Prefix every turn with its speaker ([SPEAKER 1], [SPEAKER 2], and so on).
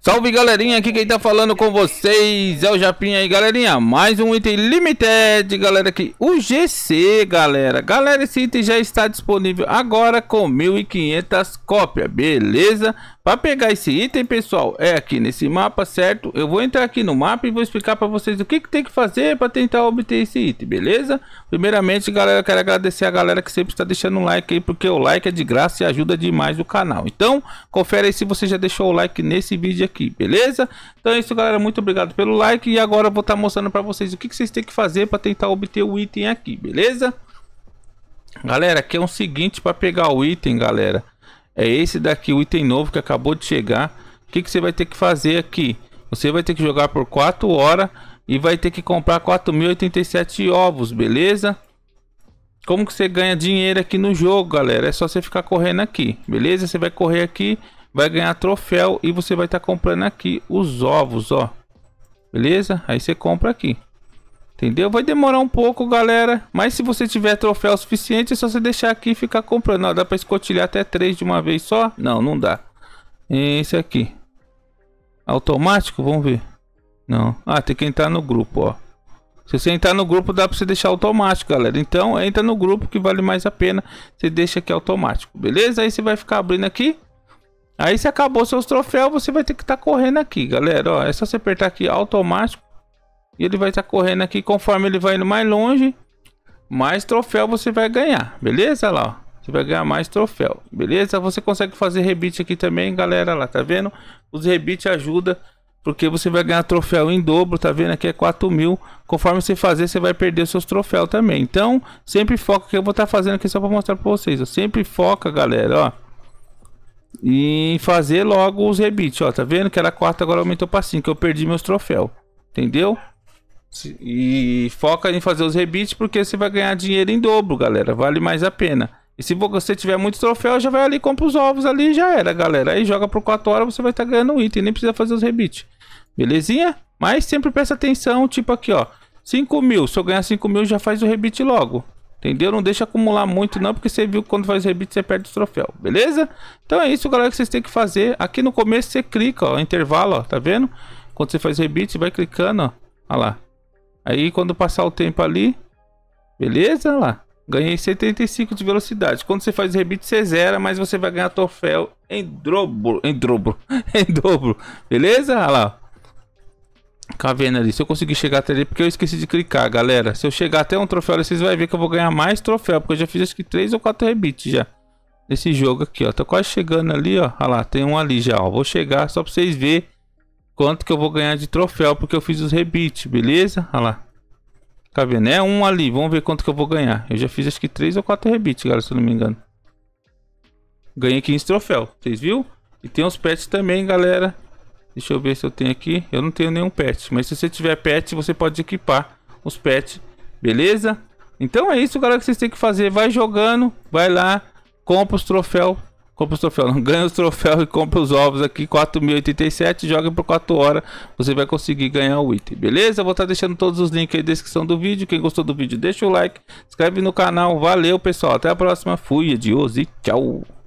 [SPEAKER 1] Salve galerinha, aqui quem tá falando com vocês é o Japinha aí, galerinha. Mais um item limited, galera, aqui. O GC, galera. Galera, esse item já está disponível agora com 1.500 cópias, beleza? Para pegar esse item, pessoal, é aqui nesse mapa, certo? Eu vou entrar aqui no mapa e vou explicar para vocês o que, que tem que fazer para tentar obter esse item, beleza? Primeiramente, galera, quero agradecer a galera que sempre está deixando um like aí, porque o like é de graça e ajuda demais o canal. Então, confere aí se você já deixou o like nesse vídeo aqui, beleza? Então é isso, galera, muito obrigado pelo like e agora eu vou estar tá mostrando para vocês o que, que vocês têm que fazer para tentar obter o item aqui, beleza? Galera, aqui é o seguinte, para pegar o item, galera é esse daqui, o item novo que acabou de chegar. O que, que você vai ter que fazer aqui? Você vai ter que jogar por 4 horas e vai ter que comprar 4.087 ovos, beleza? Como que você ganha dinheiro aqui no jogo, galera? É só você ficar correndo aqui, beleza? Você vai correr aqui, vai ganhar troféu e você vai estar tá comprando aqui os ovos, ó. Beleza? Aí você compra aqui. Entendeu? Vai demorar um pouco, galera. Mas se você tiver troféu suficiente, é só você deixar aqui e ficar comprando. Não, dá pra escotilhar até três de uma vez só? Não, não dá. Esse aqui. Automático? Vamos ver. Não. Ah, tem que entrar no grupo, ó. Se você entrar no grupo, dá para você deixar automático, galera. Então, entra no grupo que vale mais a pena. Você deixa aqui automático, beleza? Aí você vai ficar abrindo aqui. Aí se acabou seus troféus, você vai ter que estar tá correndo aqui, galera. Ó, é só você apertar aqui automático. E ele vai estar tá correndo aqui. Conforme ele vai indo mais longe, mais troféu você vai ganhar. Beleza? Olha lá, ó. Você vai ganhar mais troféu. Beleza? Você consegue fazer rebite aqui também, galera. Lá, tá vendo? Os rebites ajudam. Porque você vai ganhar troféu em dobro, tá vendo? Aqui é 4 mil. Conforme você fazer, você vai perder seus troféus também. Então, sempre foca. que eu vou estar tá fazendo aqui só para mostrar para vocês. Ó. Sempre foca, galera, ó. Em fazer logo os rebites, ó. Tá vendo que era 4, agora aumentou para 5. Eu perdi meus troféus. Entendeu? E foca em fazer os rebites porque você vai ganhar dinheiro em dobro, galera. Vale mais a pena. E se você tiver muito troféu, já vai ali, compra os ovos ali já era, galera. Aí joga por 4 horas, você vai estar tá ganhando um item, nem precisa fazer os rebites. Belezinha? Mas sempre presta atenção, tipo aqui, ó. 5 mil, se eu ganhar 5 mil, já faz o rebite logo. Entendeu? Não deixa acumular muito não, porque você viu que quando faz rebite você perde o troféu, beleza? Então é isso, galera, que vocês têm que fazer. Aqui no começo você clica, ó, intervalo, ó, tá vendo? Quando você faz rebite, vai clicando, ó. Olha lá. Aí quando passar o tempo ali, beleza? lá. Ganhei 75 de velocidade. Quando você faz rebite, você zera, mas você vai ganhar troféu em dobro. Em dobro. em dobro. Beleza? Olha lá. Caverna ali? Se eu conseguir chegar até ali, porque eu esqueci de clicar, galera. Se eu chegar até um troféu vocês vão ver que eu vou ganhar mais troféu. Porque eu já fiz acho que 3 ou 4 rebites já. Nesse jogo aqui, ó. Tô tá quase chegando ali, ó. Olha lá, tem um ali já, ó. Vou chegar só para vocês ver quanto que eu vou ganhar de troféu porque eu fiz os rebites, beleza? Olha lá. Tá vendo? É um ali, vamos ver quanto que eu vou ganhar. Eu já fiz acho que 3 ou 4 rebites, galera, se eu não me engano. Ganhei 15 troféu, vocês viram? E tem os pets também, galera. Deixa eu ver se eu tenho aqui. Eu não tenho nenhum pet, mas se você tiver pet, você pode equipar os pets, beleza? Então é isso, galera, que vocês têm que fazer. Vai jogando, vai lá, compra os troféus, compra os troféus. Não ganha os troféus e compra os ovos aqui, 4.087, joga por 4 horas, você vai conseguir ganhar o item, beleza? vou estar tá deixando todos os links aí na descrição do vídeo. Quem gostou do vídeo, deixa o like, inscreve no canal. Valeu, pessoal. Até a próxima. Fui, adiós e tchau.